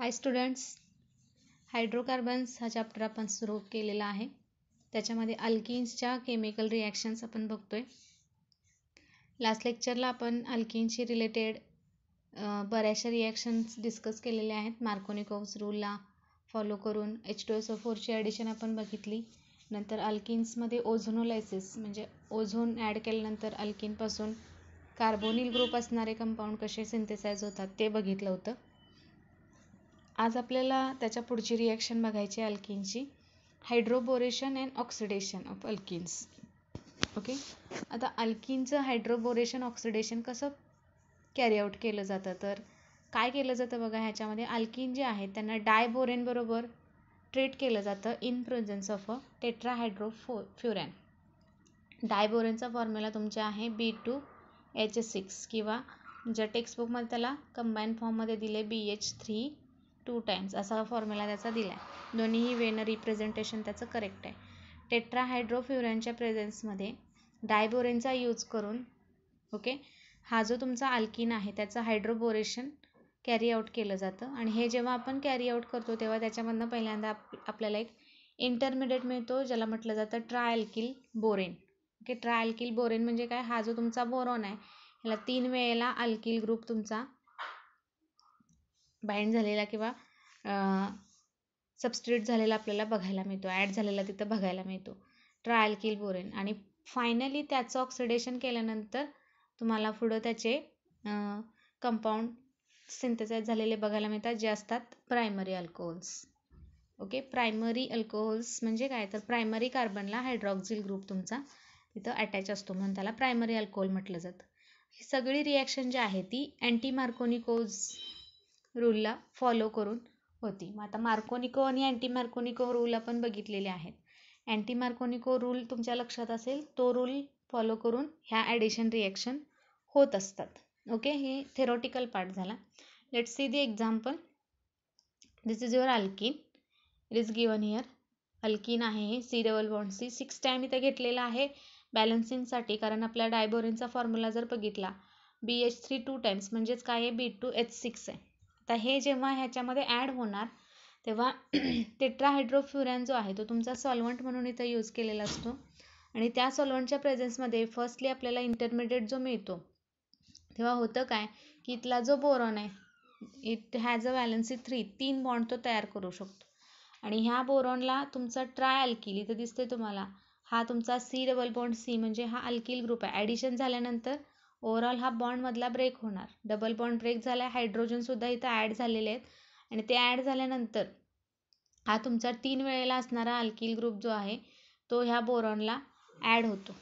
हाय students hydrocarbons हा chapter आपण सुरू केलेला आहे त्याच्यामध्ये अल्किन्सच्या केमिकल रिॲक्शन्स आपण बघतोय लास्ट लेक्चरला आपण अल्किनशी रिलेटेड बऱ्याचशा रिॲक्शन्स डिस्कस केलेल्या आहेत मार्कोनिकोव्स रूलला फॉलो करून एच टू एस ओ फोरची ॲडिशन आपण बघितली नंतर अल्किन्समध्ये ओझोनोलायसिस म्हणजे ओझोन ॲड केल्यानंतर अल्किनपासून कार्बोनिल ग्रुप असणारे कंपाऊंड कसे सिंथेसाइज होतात ते बघितलं होतं आज आपल्याला त्याच्या पुढची रिॲक्शन बघायची आहे अल्किनची hydroboration and oxidation of alkynes okay आता अल्किनचं हायड्रोबोरेशन ऑक्सिडेशन कसं कॅरी आउट केलं जातं तर काय केलं जातं बघा ह्याच्यामध्ये अल्किन जे आहेत त्यांना डायबोरेनबरोबर ट्रीट केलं जातं in presence of a tetrahydrofuran डायबोरेनचा फॉर्म्युला तुमच्या आहे बी टू एच सिक्स किंवा ज्या टेक्स्टबुकमध्ये त्याला कंबाईन फॉर्ममध्ये दिले B H three two times असा फॉर्म्युला त्याचा दिला आहे दोन्हीही वेनं रिप्रेझेंटेशन त्याचं करेक्ट आहे टेट्राहायड्रोफ्युरनच्या प्रेझेन्समध्ये डायबोरेनचा यूज करून ओके हा जो तुमचा आल्किन आहे त्याचं हायड्रोबोरेशन कॅरी आउट केलं जातं आणि हे जेव्हा आपण कॅरी आउट करतो तेव्हा त्याच्यामधनं पहिल्यांदा आप आपल्याला एक इंटरमिडिएट मिळतो ज्याला म्हटलं जातं trialkyl borane okay trialkyl borane म्हणजे काय हा जो तुमचा बोरॉन आहे ह्याला तीन वेळेला अल्किल ग्रुप तुमचा बाइंड झालेला किंवा सबस्ट्रेट झालेला आपल्याला बघायला मिळतो ॲड झालेला तिथं बघायला मिळतो ट्रायल किल बोरेन आणि फायनली त्याचं ऑक्सिडेशन केल्यानंतर तुम्हाला पुढं त्याचे कंपाऊंड सिंथेसाईज झालेले बघायला मिळतात जे असतात primary alcohols okay primary alcohols म्हणजे काय तर प्रायमरी कार्बनला हायड्रॉक्झिल ग्रुप तुमचा तिथं अटॅच असतो म्हणून त्याला प्रायमरी अल्कोहोल म्हटलं जातं ही सगळी रिॲक्शन जी आहे ती अँटी मार्कोनिकोज रूलला फॉलो करून होती मग आता मार्कोनिको आणि अँटी मार्कोनिको रूल आपण बघितलेले आहेत अँटी मार्कोनिको रूल तुमच्या लक्षात असेल तो रूल फॉलो करून ह्या ॲडिशन रिॲक्शन होत असतात ओके हे थेरोटिकल पार्ट झाला let see the example this is your alkene it is given here alkene आहे हे C double bond C six time इथे घेतलेला आहे बॅलन्सिंगसाठी कारण आपला डायबोरिनचा फॉर्म्युला जर बघितला B H three two times म्हणजेच काय आहे बी टू एच सिक्स आहे आता हे जेव्हा ह्याच्यामध्ये ॲड होणार तेव्हा टेट्राहायड्रोफ्युरॅन जो आहे तो तुमचा सॉल्वंट म्हणून इथं यूज केलेला असतो आणि त्या सॉल्वंटच्या प्रेझेन्समध्ये फर्स्टली आपल्याला इंटरमिडिएट जो मिळतो तेव्हा होतं काय की इथला जो बोरॉन आहे it has a valency three तीन बॉन्ड तो तयार करू शकतो आणि ह्या बोरॉनला तुमचा ट्राय अल्किल इथं दिसते तुम्हाला हा तुमचा सी डबल बॉन्ड सी म्हणजे हा अल्किल ग्रुप आहे ॲडिशन झाल्यानंतर ओव्हरऑल हा बॉन्डमधला ब्रेक होणार डबल बॉन्ड ब्रेक झाला आहे हायड्रोजनसुद्धा इथं ॲड झालेले आहेत आणि ते ॲड झाल्यानंतर हा तुमचा तीन वेळेला असणारा अल्किल ग्रुप जो आहे तो ह्या बोरॉनला ॲड होतो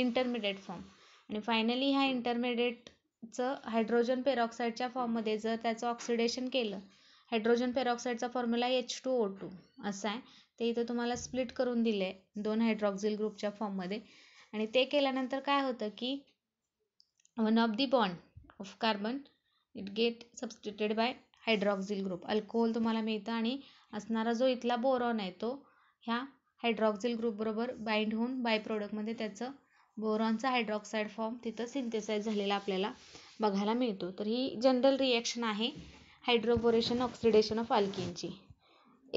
इंटरमिडिएट फॉर्म आणि फायनली ह्या इंटरमिडिएटचं हायड्रोजन पेरॉक्साईडच्या फॉर्ममध्ये जर त्याचं ऑक्सिडेशन केलं हायड्रोजन पेरॉक्साईडचा formula H two O two असा आहे ते इथं तुम्हाला स्प्लिट करून दिलं आहे दोन हायड्रॉक्झिल ग्रुपच्या फॉर्ममध्ये आणि ते केल्यानंतर काय होतं की one of the bond of carbon it get substituted by hydroxyl group alcohol तुम्हाला मिळतं आणि असणारा जो इथला बोरॉन आहे तो ह्या हायड्रॉक्झिल ग्रुपबरोबर बाइंड होऊन बाय प्रोडक्टमध्ये त्याचं बोरॉनचा हायड्रॉक्साईड फॉर्म तिथं सिंथेसाईज झालेला आपल्याला बघायला मिळतो तर ही जनरल रिॲक्शन आहे हायड्रोबोरेशन ऑक्सिडेशन ऑफ अल्किनची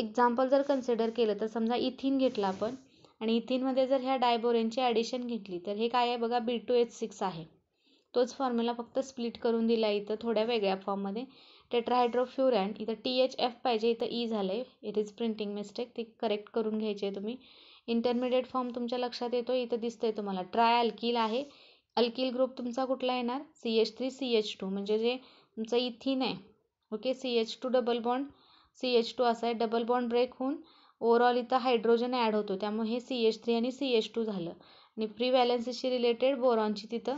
एक्झाम्पल जर कन्सिडर केलं तर समजा इथिन घेतला आपण आणि इथिनमध्ये जर ह्या डायबोरेनची ॲडिशन घेतली तर हे काय आहे बघा बी टू एच सिक्स आहे तोच फॉर्म्युला फक्त स्प्लिट करून दिला इथं थोड्या वेगळ्या फॉर्ममध्ये टेट्राहायड्रोफ्युरॅन इथं टी एच एफ पाहिजे इथं ई झालं आहे इट इज प्रिंटिंग मिस्टेक ती करेक्ट करून घ्यायची आहे तुम्ही इंटरमिडिएट फॉर्म तुमच्या लक्षात येतो इथं दिसतंय तुम्हाला ट्राय अल्किल आहे अल्किल ग्रुप तुमचा कुठला येणार C H three C H two म्हणजे जे तुमचं इथिन आहे okay C H two double bond C H two असा आहे डबल बॉन्ड ब्रेक होऊन ओवरऑल इथं हायड्रोजन ॲड होतो त्यामुळे हे सी एच थ्री आणि सी एच टू झालं आणि प्री रिलेटेड बोरॉनची तिथं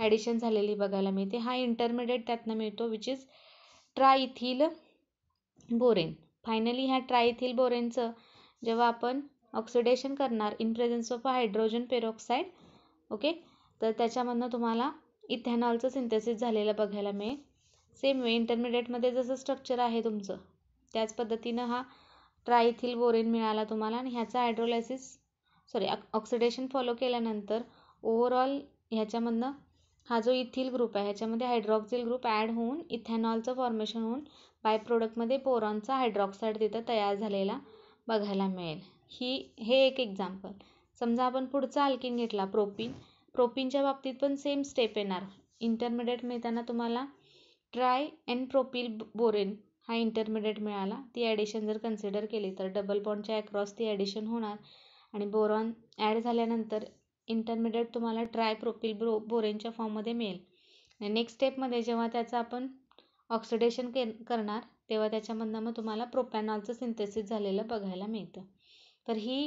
ॲडिशन झालेली बघायला मिळते हा इंटरमिडिएट त्यातनं मिळतो which is triethyl borane finally ह्या ट्रायथिल बोरेनचं जेव्हा आपण ऑक्सिडेशन करणार in presence of hydrogen peroxide okay तर त्याच्यामधनं तुम्हाला इथेनॉलचं सिंथेसिस झालेलं बघायला मिळेल सेम वे इंटरमिडिएटमध्ये जसं स्ट्रक्चर आहे तुमचं त्याच पद्धतीनं हा ट्रायथिल बोरेन मिळाला तुम्हाला आणि ह्याचा हायड्रोलायसिस सॉरी ऑक्सिडेशन फॉलो केल्यानंतर ओव्हरऑल ह्याच्यामधनं हा जो इथील ग्रुप आहे ह्याच्यामध्ये हायड्रॉक्सिल ग्रुप ॲड होऊन इथॅनॉलचं फॉर्मेशन होऊन बाय प्रोडक्टमध्ये बोरॉनचा हायड्रॉक्साईड तिथं तयार झालेला बघायला मिळेल ही हे एक एक्झाम्पल समजा आपण पुढचा अल्किन घेतला प्रोपिन प्रोपिनच्या बाबतीत पण सेम स्टेप येणार इंटरमिडिएट मिळताना तुम्हाला ट्राय अँड प्रोपिल बोरेन हा इंटरमिडिएट मिळाला ती ॲडिशन जर कन्सिडर केली तर डबल बॉन्डच्या अक्रॉस ती ॲडिशन होणार आणि बोरॉन ॲड झाल्यानंतर इंटरमिडिएट तुम्हाला ट्राय प्रोपिल ब्रो बोरेनच्या फॉर्ममध्ये मिळेल नेक्स्ट स्टेपमध्ये जेव्हा त्याचं आपण ऑक्सिडेशन के करणार तेव्हा त्याच्यामधनं मग तुम्हाला प्रोपॅनॉलचं सिंथेसिस झालेलं बघायला मिळतं तर ही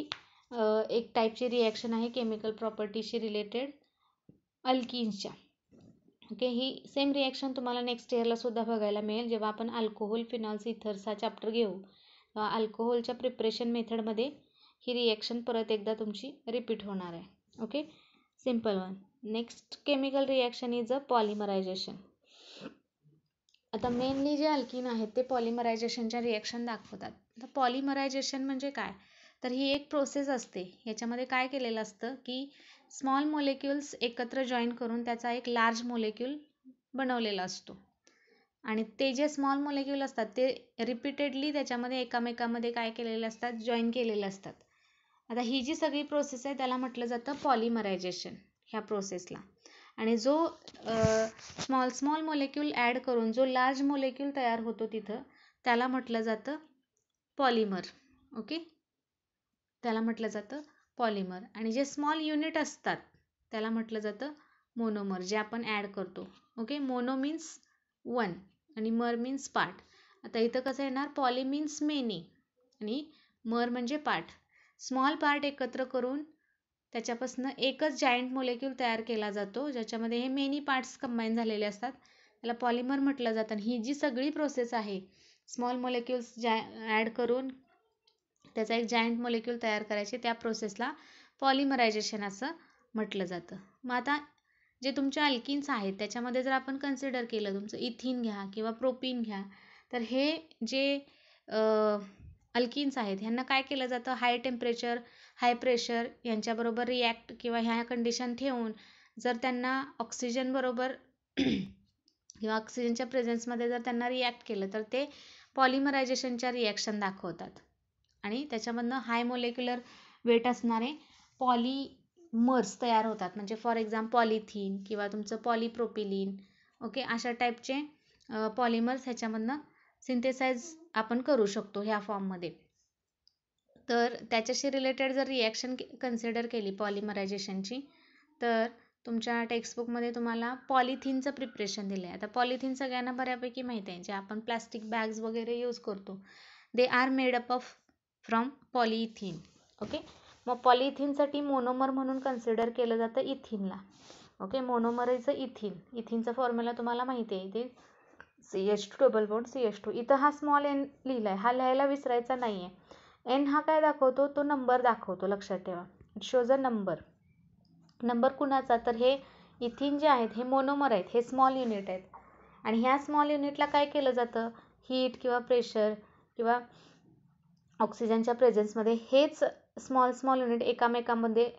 एक टाईपची रिॲक्शन आहे केमिकल प्रॉपर्टीशी रिलेटेड अल्किन्सच्या ओके ही सेम रिॲक्शन तुम्हाला नेक्स्ट इयरला सुद्धा बघायला मिळेल जेव्हा आपण अल्कोहोल फिनॉल्स इथर्स चॅप्टर घेऊ अल्कोहोलच्या प्रिपरेशन मेथडमध्ये ही रिॲक्शन परत एकदा तुमची रिपीट होणार आहे okay simple one next chemical reaction is a polymerization आता मेनली जे अल्कीन आहेत ते पॉलिमरायझेशनच्या रिॲक्शन दाखवतात पॉलिमरायझेशन म्हणजे काय तर ही एक प्रोसेस असते याच्यामध्ये काय केलेलं असतं की स्मॉल मोलेक्युल्स एकत्र जॉईन करून त्याचा एक लार्ज मोलेक्युल बनवलेला असतो आणि ते जे स्मॉल मोलेक्युल असतात ते रिपीटेडली त्याच्यामध्ये एकामेकामध्ये काय केलेले असतात जॉईन केलेले असतात आता ही जी सगळी प्रोसेस आहे त्याला म्हटलं जातं पॉलिमरायझेशन ह्या प्रोसेसला आणि जो स्मॉल स्मॉल मोलेक्युल ॲड करून जो लार्ज मोलेक्यूल तयार होतो तिथं त्याला म्हटलं जातं पॉलिमर ओके त्याला म्हटलं जातं पॉलिमर आणि जे स्मॉल युनिट असतात त्याला म्हटलं जातं मोनोमर जे आपण ॲड करतो ओके मोनो मीन्स वन आणि मर मीन्स पार्ट आता इथं कसं येणार पॉली मेनी आणि मर म्हणजे पार्ट स्मॉल पार्ट एकत्र करून त्याच्यापासून एकच जायंट मोलेक्यूल तयार केला जातो ज्याच्यामध्ये हे मेनी पार्ट्स कंबाईन झालेले असतात त्याला पॉलिमर म्हटलं जातं आणि ही जी सगळी प्रोसेस आहे स्मॉल मोलेक्युल्स जाय ॲड करून त्याचा एक जायंट मोलेक्युल तयार करायचे त्या प्रोसेसला पॉलिमरायझेशन असं म्हटलं जातं मग आता जे तुमचे अल्किन्स आहेत त्याच्यामध्ये जर आपण कन्सिडर केलं तुमचं इथिन घ्या किंवा प्रोपिन घ्या तर हे जे अल्किन्स आहेत ह्यांना काय केलं जातं हाय टेम्परेचर हाय प्रेशर यांच्याबरोबर रिॲक्ट किंवा ह्या कंडिशन ठेवून जर त्यांना ऑक्सिजनबरोबर किंवा ऑक्सिजनच्या प्रेझेन्समध्ये जर त्यांना रिॲक्ट केलं तर ते पॉलिमरायझेशनच्या रिॲक्शन दाखवतात आणि त्याच्यामधनं हाय मोलेक्युलर वेट असणारे पॉलिमर्स तयार होतात म्हणजे फॉर एक्झाम पॉलिथिन किंवा तुमचं पॉलिप्रोपिलिन ओके अशा टाईपचे पॉलिमर्स ह्याच्यामधनं सिंथेसाईज आपण करू शकतो ह्या फॉर्ममध्ये तर त्याच्याशी रिलेटेड जर रिॲक्शन कन्सिडर केली पॉलिमरायझेशनची तर तुमच्या टेक्स्टबुकमध्ये तुम्हाला पॉलिथिनचं प्रिपरेशन दिलं आहे आता पॉलिथिन सगळ्यांना बऱ्यापैकी माहीत आहे जे आपण प्लास्टिक बॅग्स वगैरे यूज करतो they are made up of from polythene okay मग पॉलिथिनसाठी मोनोमर म्हणून कन्सिडर केलं जातं इथिनला ओके मोनोमरचं इथिन इथिनचा फॉर्म्युला तुम्हाला माहिती आहे ते C H two double bond C H two इथं हा स्मॉल एन लिहिला आहे हा लिहायला विसरायचा नाही आहे एन हा काय दाखवतो तो नंबर दाखवतो लक्षात ठेवा it shows a number number कुणाचा तर हे इथिन जे आहेत हे मोनोमर आहेत हे स्मॉल युनिट आहेत आणि ह्या स्मॉल युनिटला काय केलं जातं हीट किंवा प्रेशर किंवा ऑक्सिजनच्या प्रेझेन्समध्ये हेच स्मॉल स्मॉल युनिट एकामेकामध्ये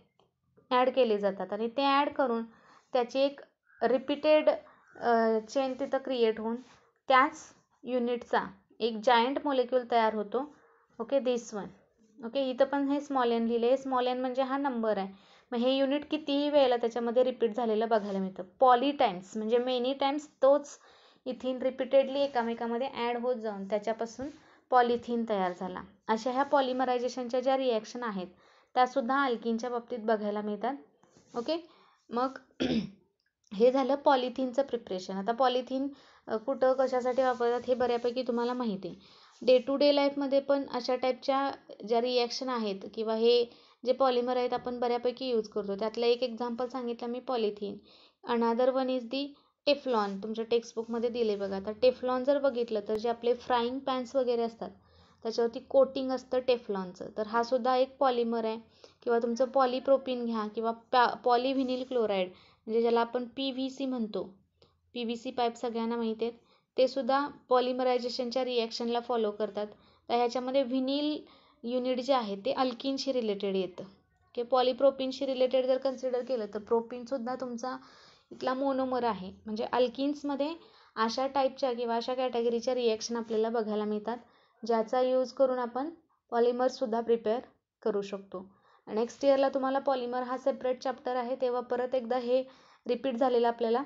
ॲड केले जातात आणि ते ॲड करून त्याची एक रिपीटेड चेन तिथं क्रिएट होऊन त्याच युनिटचा एक जायंट मोलेक्युल तयार होतो ओके दिस वन ओके इथं पण हे स्मॉल एन लिहिले स्मॉल एन म्हणजे हा नंबर आहे मग हे युनिट कितीही वेळेला त्याच्यामध्ये रिपीट झालेलं बघायला मिळतं पॉली टाईम्स म्हणजे मेनी टाईम्स तोच इथिन रिपीटेडली एकामेकामध्ये ॲड होत जाऊन त्याच्यापासून पॉलिथिन तयार झाला अशा ह्या पॉलिमरायझेशनच्या ज्या रिॲक्शन आहेत त्यासुद्धा अल्किनच्या बाबतीत बघायला मिळतात ओके मग हे झालं पॉलिथिनचं प्रिपरेशन आता पॉलिथिन कुठं कशासाठी वापरतात हे बऱ्यापैकी तुम्हाला माहिती आहे डे टू डे लाईफमध्ये पण अशा टाईपच्या ज्या रिॲक्शन आहेत किंवा हे जे पॉलिमर आहेत आपण बऱ्यापैकी यूज करतो त्यातलं एक एक्झाम्पल सांगितलं मी polythene another one is the Teflon तुमच्या टेक्स्टबुकमध्ये दिले बघा आता टेफ्लॉन जर बघितलं तर जे आपले फ्राईंग पॅन्स वगैरे असतात त्याच्यावरती कोटिंग असतं टेफलॉनचं तर हा सुद्धा एक पॉलिमर आहे किंवा तुमचं पॉलिप्रोपिन घ्या किंवा पॅ पॉलिव्हिनिल क्लोराईड म्हणजे ज्याला आपण पी व्ही सी म्हणतो पी व्ही सी पाईप सगळ्यांना माहीत आहेत ते सुद्धा पॉलिमरायझेशनच्या रिॲक्शनला फॉलो करतात तर ह्याच्यामध्ये व्हिनिल युनिट जे आहे ते अल्किनशी रिलेटेड येतं की पॉलिप्रोपिनशी रिलेटेड जर कन्सिडर केलं तर प्रोपिनसुद्धा तुमचा इथला मोनोमर आहे म्हणजे अल्किन्समध्ये अशा टाईपच्या किंवा अशा कॅटेगरीच्या रिॲक्शन आपल्याला बघायला मिळतात ज्याचा यूज करून आपण पॉलिमरसुद्धा प्रिपेअर करू शकतो नेक्स्ट इयरला तुम्हाला पॉलिमर हा सेपरेट चॅप्टर आहे तेव्हा परत एकदा हे रिपीट झालेलं आपल्याला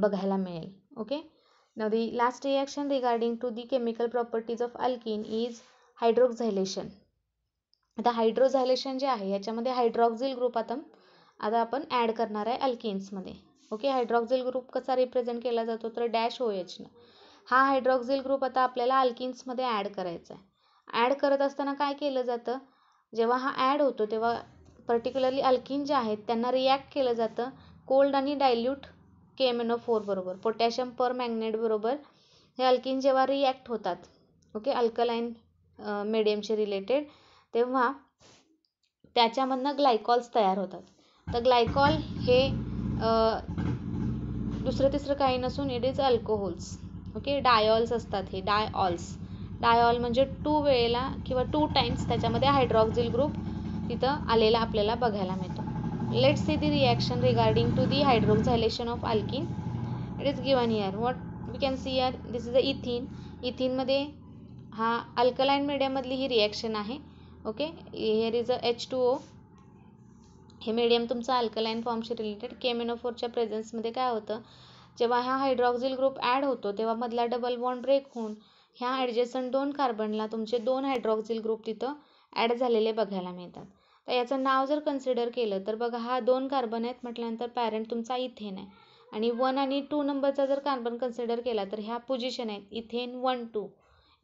बघायला मिळेल ओके नाव last reaction regarding to the chemical properties of alkene is hydroxylation आता हायड्रोझायलेशन जे आहे याच्यामध्ये हायड्रॉक्झिल ग्रुप आता आता आपण ॲड करणार आहे अल्किन्समध्ये ओके हायड्रॉक्झिल ग्रुप कसा रिप्रेझेंट केला जातो तर डॅश ओ एचनं हा हायड्रॉक्झिल ग्रुप आता आपल्याला अल्किन्समध्ये ॲड करायचा आहे ॲड करत असताना काय केलं जातं जेव्हा हा ॲड होतो तेव्हा पर्टिक्युलरली अल्किन जे आहेत त्यांना रिॲक्ट केलं जातं कोल्ड आणि dilute K M N potassium per बरोबर हे अल्किन जेव्हा रिॲक्ट होतात ओके अल्कलाईन मिडियमशी रिलेटेड तेव्हा त्याच्यामधनं ग्लायकॉल्स तयार होतात तर ग्लायकॉल हे दुसरं तिसरं काही नसून it is alcohols okay diols असतात हे डायऑल्स डायऑल म्हणजे टू वेळेला किंवा टू टाइम्स त्याच्यामध्ये हायड्रॉक्झिल ग्रुप तिथं आलेला आपल्याला बघायला मिळतो let see the reaction regarding to the hydroxylation of alkene it is given here what we can see here this is a ethene इथिनमध्ये हा अल्कलाईन मीडियममधली ही रिॲक्शन आहे okay here is a H two O हे medium तुमचं alkaline फॉर्मशी related केमेनोफोरच्या प्रेझेन्समध्ये काय होतं जेव्हा हा हायड्रॉक्झिल ग्रुप ॲड होतो तेव्हा मधला डबल बॉन्ड ब्रेक होऊन ह्या ॲडजस्टंट दोन कार्बनला तुमचे दोन हायड्रॉक्झिल ग्रुप तिथं ॲड झालेले बघायला मिळतात तर याचं नाव जर कन्सिडर केलं तर बघा हा दोन कार्बन आहेत म्हटल्यानंतर पॅरेंट तुमचा इथेन आहे आणि वन आणि टू नंबरचा जर कार्बन कन्सिडर केला तर ह्या पोझिशन आहेत ethane one two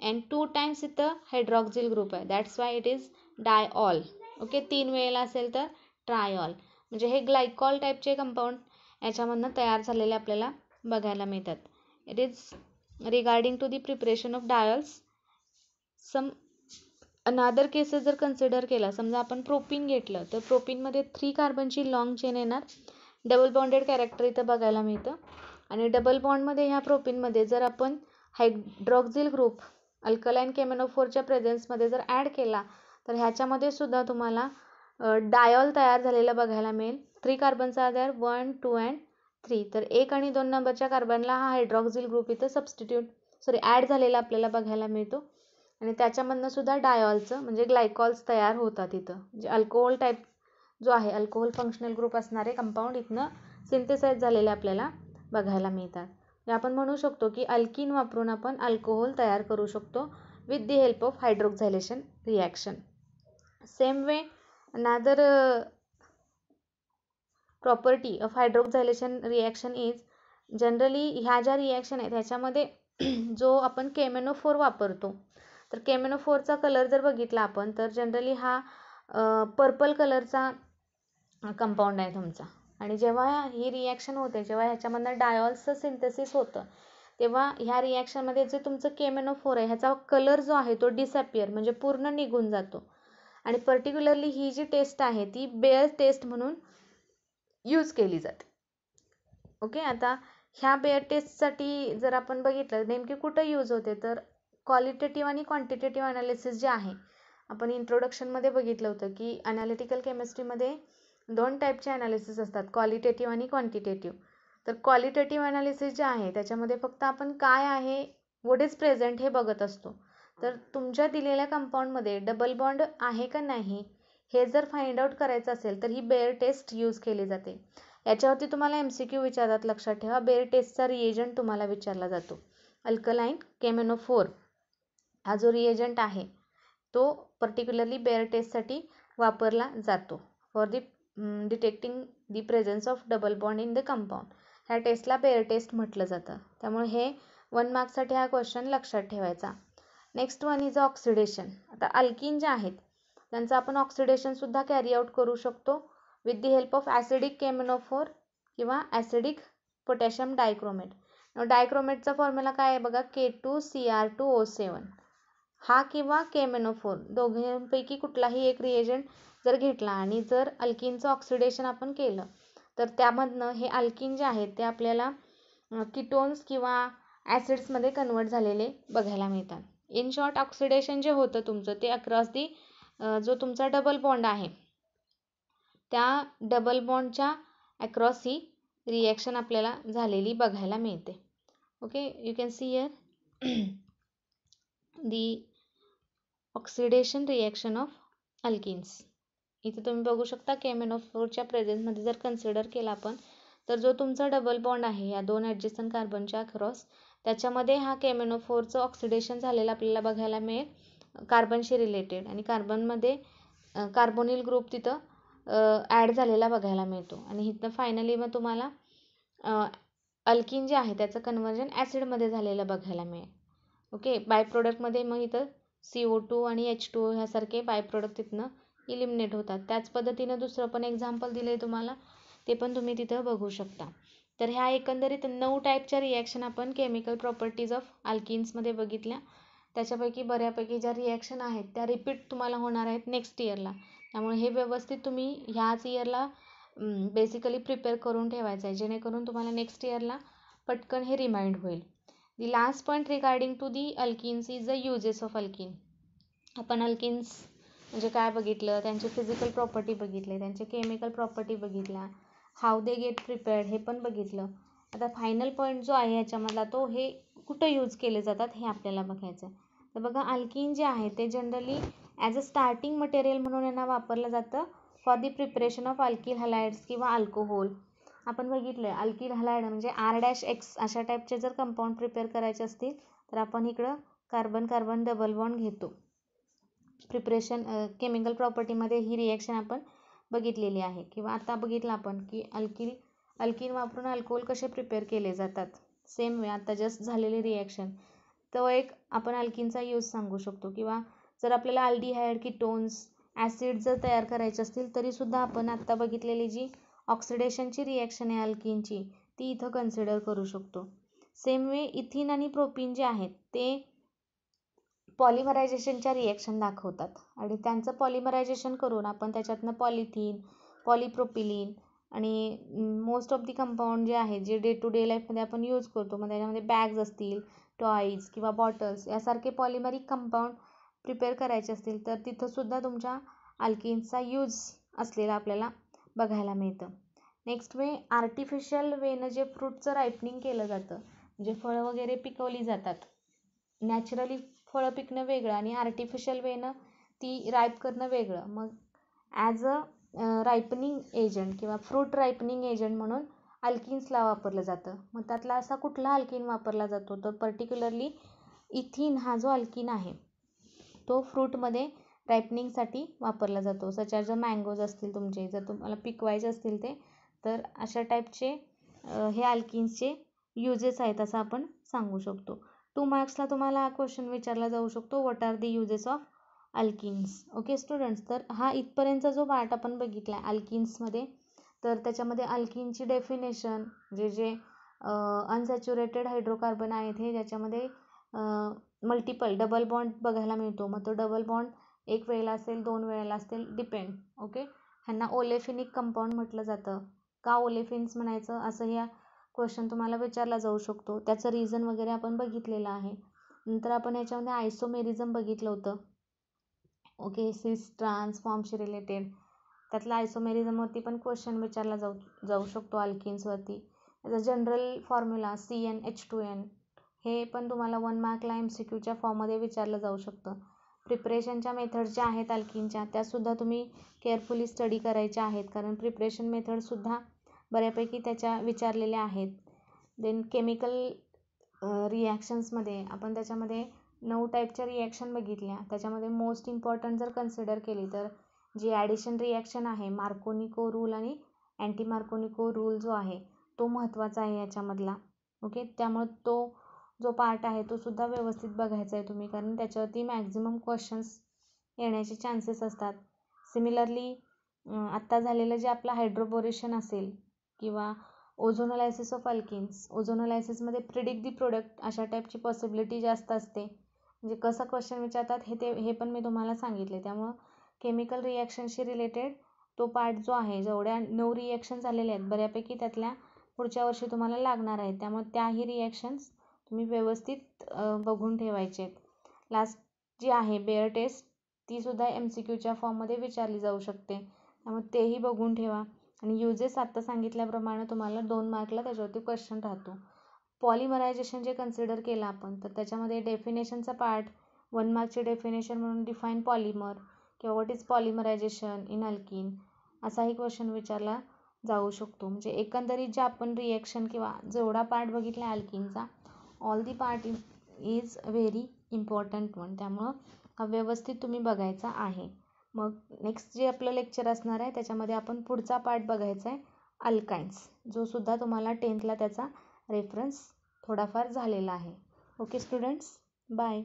and two times इथं हायड्रॉक्झिल ग्रुप आहे that's why it is diol okay तीन वेळेला असेल तर ट्रायऑल म्हणजे हे ग्लायकॉल टाईपचे कंपाऊंड याच्यामधनं तयार झालेले आपल्याला बघायला मिळतात it is regarding to the preparation of diols some another cases जर कन्सिडर केला समजा आपण प्रोपिन घेतलं तर प्रोपिनमध्ये थ्री कार्बनची लाँग चेन येणार डबल बॉन्डेड कॅरेक्टर इथं बघायला मिळतं आणि डबल बॉन्डमध्ये ह्या प्रोपिनमध्ये जर आपण हायड्रॉक्झिल ग्रुप अल्कलाईन केमेनोफोरच्या प्रेझेन्समध्ये जर ॲड केला तर ह्याच्यामध्ये सुद्धा तुम्हाला डायॉल तयार झालेला बघायला मिळेल थ्री कार्बनचा आधार वन टू अँड थ्री तर एक आणि दोन नंबरच्या कार्बनला हा हायड्रॉक्झिल ग्रुप इथं सबस्टिट्यूट सॉरी ॲड झालेला आपल्याला बघायला मिळतो आणि त्याच्यामधनं सुद्धा डायॉलचं म्हणजे ग्लायकॉल्स तयार होतात इथं म्हणजे अल्कोहोल टाईप जो आहे अल्कोहोल फंक्शनल ग्रुप असणारे कंपाऊंड इथनं सिंथेसाईज झालेले आपल्याला बघायला मिळतात म्हणजे आपण म्हणू शकतो की अल्किन वापरून आपण अल्कोहोल तयार करू शकतो with the help of hydroxylation reaction same way another property of hydroxylation reaction is generally ह्या ज्या रिॲक्शन आहेत ह्याच्यामध्ये जो आपण केमेनोफोर वापरतो तर केमेनोफोरचा कलर जर बघितला आपण तर जनरली हा पर्पल कलरचा कंपाऊंड आहे तुमचा आणि जेव्हा ही रिॲक्शन होते जेव्हा ह्याच्यामधनं डायॉल्सचं सिंथेसिस होतं तेव्हा ह्या रिॲक्शनमध्ये जे तुमचं केमेनोफोर आहे ह्याचा कलर जो आहे तो डिसअपियर म्हणजे पूर्ण निघून जातो आणि पर्टिक्युलरली ही जी टेस्ट आहे ती बेअर टेस्ट म्हणून यूज केली जाते ओके आता ह्या बेअर टेस्टसाठी जर आपण बघितलं नेमकी कुठं यूज होते तर क्वालिटेटिव्ह आणि क्वांटिटेटिव्ह ॲनालिसिस जे आहे आपण इंट्रोडक्शनमध्ये बघितलं होतं की ॲनालिटिकल केमिस्ट्रीमध्ये दोन टाईपचे ॲनालिसिस असतात क्वालिटेटिव्ह आणि क्वांटिटेटिव्ह तर क्वालिटेटिव्ह ॲनालिसिस जे आहे त्याच्यामध्ये फक्त आपण काय आहे वोट इज प्रेझेंट हे बघत असतो तर तुमच्या दिलेल्या कंपाऊंडमध्ये डबल बॉन्ड आहे का नाही हे जर फाइंड आउट करायचं असेल तर ही बेअर टेस्ट यूज केली जाते याच्यावरती तुम्हाला एम सी क्यू विचारतात लक्षात ठेवा बेअर टेस्टचा रिएजंट तुम्हाला विचारला जातो अल्कलाईन केमेनोफोर हा जो रिएजंट आहे तो पर्टिक्युलरली बेअर टेस्टसाठी वापरला जातो for the detecting the presence of double bond in the compound ह्या टेस्टला बेअर टेस्ट म्हटलं जातं त्यामुळे हे वन मार्क्ससाठी हा क्वेश्चन लक्षात ठेवायचा नेक्स्ट वन इज ऑक्सिडेशन आता अल्किन जे आहेत त्यांचं आपण ऑक्सिडेशनसुद्धा कॅरी आउट करू शकतो with the help of acidic K M N O four किंवा ॲसिडिक पोटॅशियम डायक्रोमेट डायक्रोमेटचा फॉर्म्युला काय आहे बघा K two C R two O seven हा किंवा केमेनोफोर दोघांपैकी कुठलाही एक रिएजंट जर घेतला आणि जर अल्किनचं ऑक्सिडेशन आपण केलं तर त्यामधनं हे अल्किन जे आहेत ते आपल्याला किटोन्स किंवा ॲसिड्समध्ये कन्वर्ट झालेले बघायला मिळतात इन शॉर्ट ऑक्सिडेशन जे होतं तुमचं ते अक्रॉस दी जो तुमचा डबल बॉन्ड आहे त्या डबल बॉन्डच्या अक्रॉस ही रिॲक्शन आपल्याला झालेली बघायला मिळते okay you can see here the oxidation reaction of alkenes इथे तुम्ही बघू शकता केमेनोफोरच्या प्रेझेन्समध्ये जर कन्सिडर केला आपण तर जो तुमचा डबल बॉन्ड आहे या दोन ॲडजेसन कार्बनच्या अक्रॉस त्याच्यामध्ये हा केमेनोफोरचं ऑक्सिडेशन झालेलं आपल्याला बघायला मिळेल कार्बनशी रिलेटेड आणि कार्बनमध्ये कार्बोनिल ग्रुप तिथं ॲड झालेला बघायला मिळतो आणि इथनं फायनली मग तुम्हाला अल्किन जे आहे त्याचं कन्वर्जन ॲसिडमध्ये झालेलं बघायला मिळेल ओके बाय प्रोडक्टमध्ये मग इथं सी ओ टू आणि एच टू ह्यासारखे बाय प्रोडक्ट तिथनं इलिमिनेट होतात त्याच पद्धतीनं दुसरं पण एक्झाम्पल दिलं तुम्हाला ते पण तुम्ही तिथं बघू शकता तर ह्या एकंदरीत नऊ टाईपच्या रिॲक्शन आपण केमिकल प्रॉपर्टीज ऑफ अल्किन्समध्ये बघितल्या त्याच्यापैकी बऱ्यापैकी ज्या रिॲक्शन आहेत त्या रिपीट तुम्हाला होणार आहेत नेक्स्ट इयरला त्यामुळे हे व्यवस्थित तुम्ही ह्याच इयरला बेसिकली प्रिपेअर करून ठेवायचं आहे जेणेकरून तुम्हाला नेक्स्ट इयरला पटकन हे रिमाइंड होईल the last point regarding to the alkenes is the uses of alkene आपण अल्किन्स म्हणजे काय बघितलं त्यांचे फिजिकल प्रॉपर्टी बघितले त्यांचे केमिकल प्रॉपर्टी बघितल्या हाऊ दे गेट प्रिपेअर्ड हे पण बघितलं आता फायनल पॉईंट जो आहे याच्यामधला तो हे कुठं यूज केले जातात हे आपल्याला बघायचं आहे तर बघा अल्किन जे आहे ते generally as a starting material म्हणून यांना वापरलं जातं for the preparation of alkyl halides किंवा अल्कोहोल आपण बघितलं आहे अल्किल हलायड म्हणजे आर डॅश एक्स अशा टाईपचे जर कंपाऊंड प्रिपेअर करायचे असतील तर आपण इकडं कार्बन कार्बन डबल बॉन्ड घेतो प्रिपरेशन केमिकल प्रॉपर्टीमध्ये ही रिॲक्शन आपण बघितलेली आहे किंवा आता बघितलं आपण की अल्किल अल्कीन वापरून अल्कोहोल कसे प्रिपेअर केले जातात सेम वे आता जस्ट झालेले रिॲक्शन तो एक आपण अल्किनचा यूज सांगू शकतो किंवा जर आपल्याला आल्डिहायड कीटोन्स ॲसिड जर तयार करायचे असतील तरीसुद्धा आपण आत्ता बघितलेली जी ऑक्सिडेशनची रिॲक्शन आहे अल्किनची ती इथं कन्सिडर करू शकतो सेम वे इथिन आणि प्रोपिन जे आहेत ते पॉलिमरायझेशनच्या रिॲक्शन दाखवतात आणि त्यांचं पॉलिमरायझेशन करून आपण त्याच्यातनं पॉलिथिन पॉलिप्रोपिलिन आणि मोस्ट ऑफ दी कंपाऊंड जे आहे जे डे टू डे लाईफमध्ये आपण यूज करतो मग त्याच्यामध्ये बॅग्ज असतील टॉईज किंवा बॉटल्स यासारखे पॉलिमरिक कंपाऊंड प्रिपेअर करायचे असतील तर तिथंसुद्धा तुमच्या अल्किन्सचा यूज असलेला आपल्याला बघायला मिळतं नेक्स्ट वे आर्टिफिशियल वेनं जे फ्रूटचं रायपनिंग केलं जातं म्हणजे फळं वगैरे पिकवली जातात नॅचरली फळं पिकणं वेगळं आणि आर्टिफिशियल वेनं ती राईप करणं वेगळं मग ॲज अ रायपनिंग एजंट किंवा फ्रूट रायपनिंग एजंट म्हणून अल्किन्सला वापरलं जातं मग त्यातला असा कुठला अल्किन वापरला जातो तर पर्टिक्युलरली इथिन हा जो अल्किन आहे तो फ्रूटमध्ये रायपनिंगसाठी वापरला जातो सच्या जर मँगोज असतील तुमचे जर तुम्हाला पिकवायचे असतील ते तर अशा टाईपचे हे अल्किन्सचे युजेस आहेत असं आपण सांगू शकतो टू मार्क्सला तुम्हाला हा क्वेश्चन विचारला जाऊ शकतो what are the uses of alkynes okay students तर हा इथपर्यंतचा जो पार्ट आपण बघितला आहे अल्किन्समध्ये तर त्याच्यामध्ये अल्किनची डेफिनेशन जे जे अनसॅच्युरेटेड हायड्रोकार्बन आहेत हे ज्याच्यामध्ये मल्टिपल डबल बॉन्ड बघायला मिळतो मग तो डबल बॉन्ड एक वेळेला असेल दोन वेळेला असेल डिपेंड ओके ह्यांना ओलेफिनिक कंपाऊंड म्हटलं जातं का ओलेफिन्स म्हणायचं असं ह्या क्वेश्चन तुम्हाला विचारला जाऊ शकतो त्याचं रिझन वगैरे आपण बघितलेलं आहे नंतर आपण याच्यामध्ये आयसोमेरिझम बघितलं होतं ओके ट्रान्स ट्रान्सफॉर्मशी रिलेटेड त्यातला आयसोमेरिझमवरती पण क्वेश्चन विचारला जाऊ जाऊ शकतो अल्किन्सवरती त्याचा general formula C N H two N हे पण तुम्हाला वन मार्कला एम सी क्यूच्या फॉर्ममध्ये विचारलं जाऊ शकतं प्रिपरेशनच्या मेथड ज्या आहेत अल्किनच्या त्यासुद्धा तुम्ही केअरफुली स्टडी करायच्या आहेत कारण प्रिपरेशन मेथडसुद्धा बऱ्यापैकी त्याच्या विचारलेल्या आहेत देन केमिकल रिॲक्शन्समध्ये आपण त्याच्यामध्ये नऊ टाईपच्या रिॲक्शन बघितल्या त्याच्यामध्ये मोस्ट इम्पॉर्टंट जर कन्सिडर केली तर जी ॲडिशन रिॲक्शन आहे मार्कोनिको रूल आणि अँटी मार्कोनिको रूल जो आहे तो महत्त्वाचा आहे याच्यामधला ओके त्यामुळे तो जो पार्ट आहे तो सुद्धा व्यवस्थित बघायचा आहे तुम्ही कारण त्याच्यावरती मॅक्झिमम क्वेश्चन्स येण्याचे चान्सेस असतात सिमिलरली आत्ता झालेलं जे आपलं हायड्रोबोरेशन असेल किंवा ओझोनोलायसिस ऑफ अल्किन्स ओझोनोलायसिसमध्ये प्रिडिक्ट दी प्रोडक्ट अशा टाईपची पॉसिबिलिटी जास्त असते म्हणजे कसा क्वेश्चन विचारतात हे ते हे पण मी तुम्हाला सांगितले त्यामुळं केमिकल रिॲक्शनशी रिलेटेड तो पार्ट जो आहे जेवढ्या नऊ रिॲक्शन झालेल्या आहेत बऱ्यापैकी त्यातल्या पुढच्या वर्षी तुम्हाला लागणार आहेत त्यामुळे त्याही रिॲक्शन्स तुम्ही व्यवस्थित बघून ठेवायचे आहेत लास्ट जी आहे बेअर टेस्ट तीसुद्धा एम सी क्यूच्या फॉर्ममध्ये विचारली जाऊ शकते त्यामुळे तेही बघून ठेवा आणि युजेस आत्ता सांगितल्याप्रमाणे तुम्हाला दोन मार्कला त्याच्यावरती क्वेश्चन राहतो पॉलिमरायझेशन जे कन्सिडर केलं आपण तर त्याच्यामध्ये डेफिनेशनचा पार्ट वन मार्कचे डेफिनेशन म्हणून डिफाईन पॉलिमर किंवा what is polymerization in alkene असाही क्वेश्चन विचारला जाऊ शकतो म्हणजे एकंदरीत जे आपण रिॲक्शन किंवा जेवढा पार्ट बघितला अल्किनचा all the part is very important one त्यामुळं हा व्यवस्थित तुम्ही बघायचा आहे मग नेक्स्ट जे आपलं लेक्चर असणार आहे त्याच्यामध्ये आपण पुढचा पार्ट बघायचा आहे अल्काइन्स जो सुद्धा तुम्हाला टेन्थला त्याचा रेफरन्स थोडाफार झालेला आहे ओके स्टुडंट्स बाय